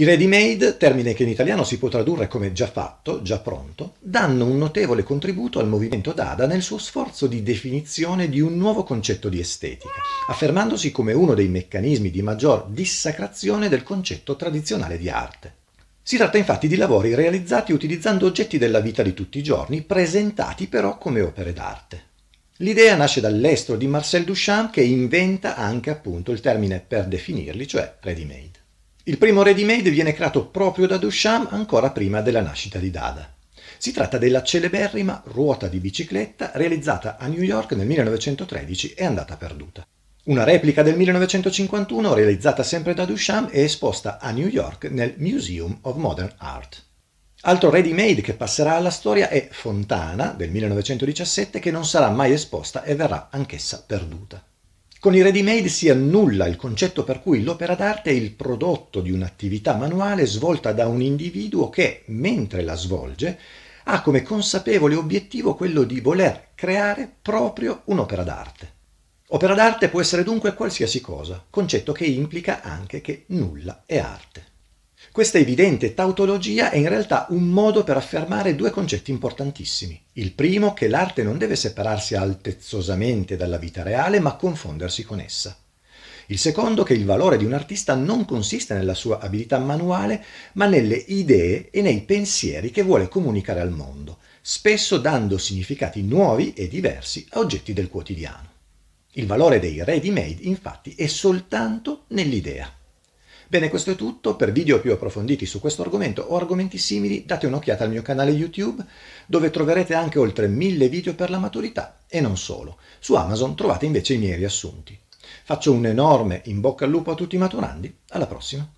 I ready-made, termine che in italiano si può tradurre come già fatto, già pronto, danno un notevole contributo al movimento Dada nel suo sforzo di definizione di un nuovo concetto di estetica, affermandosi come uno dei meccanismi di maggior dissacrazione del concetto tradizionale di arte. Si tratta infatti di lavori realizzati utilizzando oggetti della vita di tutti i giorni, presentati però come opere d'arte. L'idea nasce dall'estro di Marcel Duchamp che inventa anche appunto il termine per definirli, cioè ready-made. Il primo Ready-Made viene creato proprio da Duchamp ancora prima della nascita di Dada. Si tratta della celeberrima ruota di bicicletta realizzata a New York nel 1913 e andata perduta. Una replica del 1951 realizzata sempre da Duchamp è esposta a New York nel Museum of Modern Art. Altro ready-made che passerà alla storia è Fontana del 1917 che non sarà mai esposta e verrà anch'essa perduta. Con i ready-made si annulla il concetto per cui l'opera d'arte è il prodotto di un'attività manuale svolta da un individuo che, mentre la svolge, ha come consapevole obiettivo quello di voler creare proprio un'opera d'arte. Opera d'arte può essere dunque qualsiasi cosa, concetto che implica anche che nulla è arte. Questa evidente tautologia è in realtà un modo per affermare due concetti importantissimi. Il primo, che l'arte non deve separarsi altezzosamente dalla vita reale, ma confondersi con essa. Il secondo, che il valore di un artista non consiste nella sua abilità manuale, ma nelle idee e nei pensieri che vuole comunicare al mondo, spesso dando significati nuovi e diversi a oggetti del quotidiano. Il valore dei ready-made, infatti, è soltanto nell'idea. Bene, questo è tutto. Per video più approfonditi su questo argomento o argomenti simili, date un'occhiata al mio canale YouTube, dove troverete anche oltre mille video per la maturità e non solo. Su Amazon trovate invece i miei riassunti. Faccio un enorme in bocca al lupo a tutti i maturandi. Alla prossima!